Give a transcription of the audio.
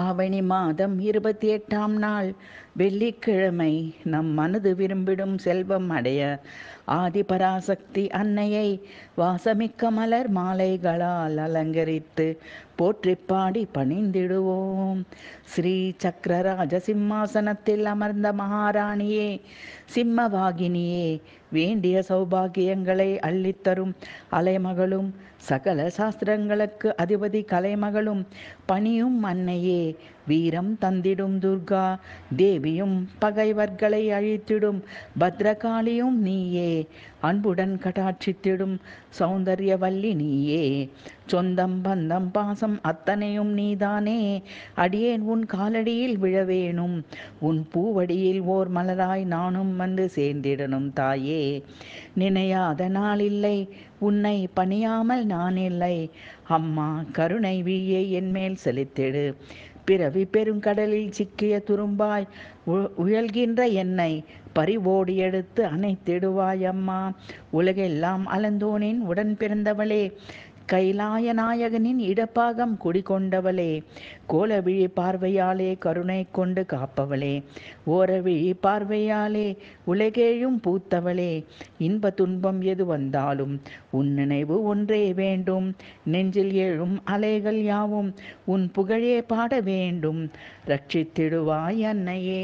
ஆவணி மாதம் இருபத்தி எட்டாம் நாள் வெள்ளிக்கிழமை நம் மனது விரும்பிடும் செல்வம் அடைய ஆதிபராசக்தி அன்னையை வாசமிக்க மலர் மாலைகளால் அலங்கரித்து போற்றி பாடி பணிந்திடுவோம் ஸ்ரீ சக்கரராஜ சிம்மாசனத்தில் அமர்ந்த மகாராணியே சிம்மவாகினியே வேண்டிய சௌபாகியங்களை அள்ளித்தரும் அலைமகளும் சகல சாஸ்திரங்களுக்கு அதிபதி கலைமகளும் பணியும் அன்னையே வீரம் தந்திடும் துர்கா தேவியும் பகைவர்களை அழித்திடும் பத்ரகாளியும் நீயே அன்புடன் கடாட்சித்திடும் சௌந்தர்யவல்லி நீயே சொந்தம் பந்தம் பாசம் பாவம் அத்தனையும் நீதானே அடியேன் உன் காலடியில் விழவேணும் உன் பூவடியில் ஓர் மலராய் நானும் வந்து சேர்ந்திடணும் தாயே நினையாத நாள் இல்லை உன்னை பணியாமல் நான் இல்லை அம்மா கருணை வீயை என்மேல் செலுத்திடு பிறவி பெருங்கடலில் சிக்கிய துரும்பாய் உயல்கின்ற என்னை பறிவோடி எடுத்து அணைத்திடுவாயம்மா உலகெல்லாம் அலந்தோனின் உடன் பிறந்தவளே கைலாய நாயகனின் இடப்பாகம் குடிகொண்டவளே கோலவிழி பார்வையாலே கருணை கொண்டு காப்பவளே ஓரவிழி பார்வையாலே உலகேழும் பூத்தவளே இன்ப துன்பம் எது வந்தாலும் உன் நினைவு ஒன்றே வேண்டும் நெஞ்சில் எழும் அலைகள் யாவும் உன் புகழே பாட வேண்டும் ரட்சித்திடுவாய் அன்னையே